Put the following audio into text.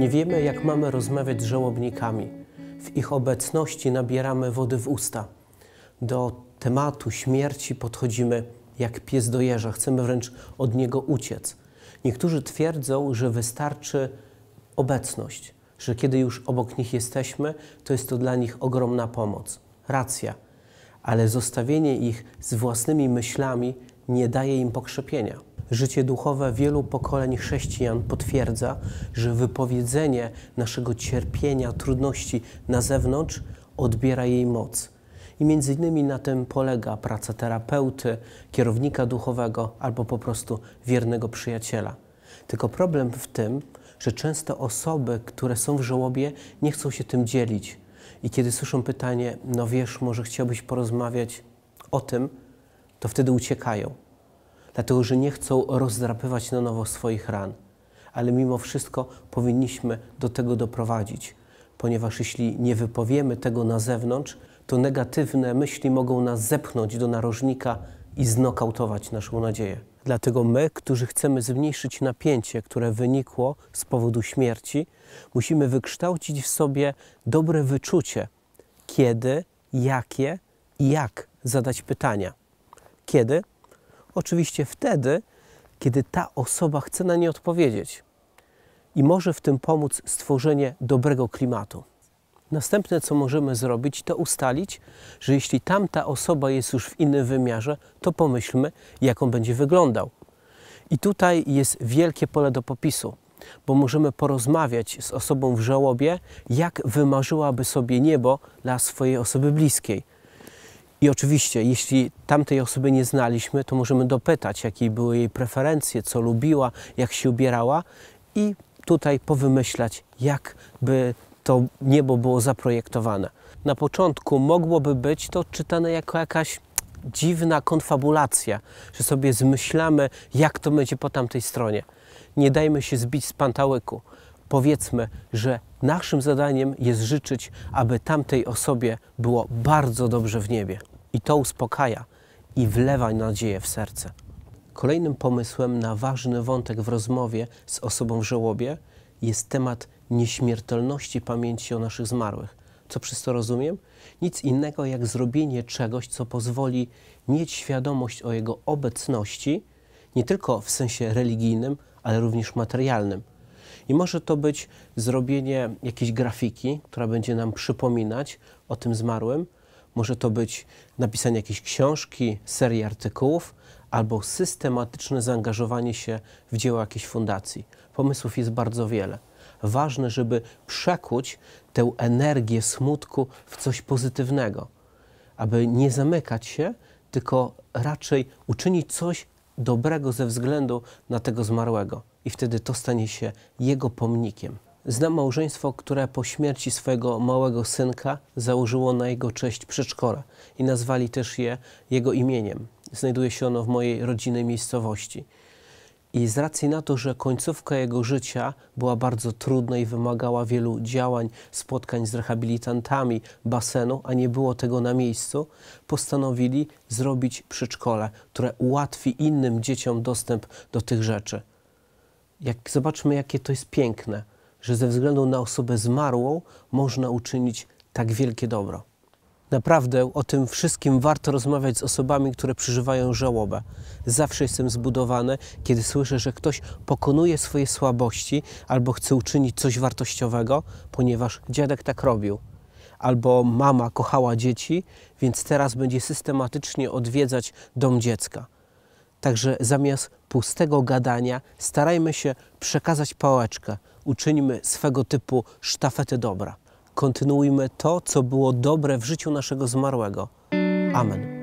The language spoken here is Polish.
Nie wiemy, jak mamy rozmawiać z żałobnikami. W ich obecności nabieramy wody w usta. Do tematu śmierci podchodzimy jak pies do jeża, chcemy wręcz od niego uciec. Niektórzy twierdzą, że wystarczy obecność, że kiedy już obok nich jesteśmy, to jest to dla nich ogromna pomoc. Racja, ale zostawienie ich z własnymi myślami nie daje im pokrzepienia. Życie duchowe wielu pokoleń chrześcijan potwierdza, że wypowiedzenie naszego cierpienia, trudności na zewnątrz odbiera jej moc. I między innymi na tym polega praca terapeuty, kierownika duchowego albo po prostu wiernego przyjaciela. Tylko problem w tym, że często osoby, które są w żałobie, nie chcą się tym dzielić. I kiedy słyszą pytanie, no wiesz, może chciałbyś porozmawiać o tym, to wtedy uciekają, dlatego że nie chcą rozdrapywać na nowo swoich ran. Ale mimo wszystko powinniśmy do tego doprowadzić, ponieważ jeśli nie wypowiemy tego na zewnątrz, to negatywne myśli mogą nas zepchnąć do narożnika i znokautować naszą nadzieję. Dlatego my, którzy chcemy zmniejszyć napięcie, które wynikło z powodu śmierci, musimy wykształcić w sobie dobre wyczucie, kiedy, jakie i jak zadać pytania. Kiedy? Oczywiście wtedy, kiedy ta osoba chce na nie odpowiedzieć. I może w tym pomóc stworzenie dobrego klimatu. Następne, co możemy zrobić, to ustalić, że jeśli tamta osoba jest już w innym wymiarze, to pomyślmy, jak on będzie wyglądał. I tutaj jest wielkie pole do popisu, bo możemy porozmawiać z osobą w żałobie, jak wymarzyłaby sobie niebo dla swojej osoby bliskiej i oczywiście, jeśli tamtej osoby nie znaliśmy, to możemy dopytać, jakie były jej preferencje, co lubiła, jak się ubierała i tutaj powymyślać, jak by to niebo było zaprojektowane. Na początku mogłoby być to czytane jako jakaś dziwna konfabulacja, że sobie zmyślamy, jak to będzie po tamtej stronie. Nie dajmy się zbić z pantałyku powiedzmy, że naszym zadaniem jest życzyć, aby tamtej osobie było bardzo dobrze w niebie. I to uspokaja i wlewa nadzieję w serce. Kolejnym pomysłem na ważny wątek w rozmowie z osobą w żołobie jest temat nieśmiertelności pamięci o naszych zmarłych. Co przez to rozumiem? Nic innego jak zrobienie czegoś, co pozwoli mieć świadomość o jego obecności, nie tylko w sensie religijnym, ale również materialnym. I może to być zrobienie jakiejś grafiki, która będzie nam przypominać o tym zmarłym. Może to być napisanie jakiejś książki, serii artykułów, albo systematyczne zaangażowanie się w dzieło jakiejś fundacji. Pomysłów jest bardzo wiele. Ważne, żeby przekuć tę energię smutku w coś pozytywnego, aby nie zamykać się, tylko raczej uczynić coś dobrego ze względu na tego zmarłego i wtedy to stanie się jego pomnikiem. Znam małżeństwo, które po śmierci swojego małego synka założyło na jego cześć przedszkola i nazwali też je jego imieniem. Znajduje się ono w mojej rodzinnej miejscowości. I z racji na to, że końcówka jego życia była bardzo trudna i wymagała wielu działań, spotkań z rehabilitantami basenu, a nie było tego na miejscu, postanowili zrobić przedszkole, które ułatwi innym dzieciom dostęp do tych rzeczy. Jak zobaczmy, jakie to jest piękne, że ze względu na osobę zmarłą można uczynić tak wielkie dobro. Naprawdę o tym wszystkim warto rozmawiać z osobami, które przeżywają żałobę. Zawsze jestem zbudowany, kiedy słyszę, że ktoś pokonuje swoje słabości albo chce uczynić coś wartościowego, ponieważ dziadek tak robił. Albo mama kochała dzieci, więc teraz będzie systematycznie odwiedzać dom dziecka. Także zamiast pustego gadania, starajmy się przekazać pałeczkę, uczyńmy swego typu sztafety dobra kontynuujmy to, co było dobre w życiu naszego zmarłego. Amen.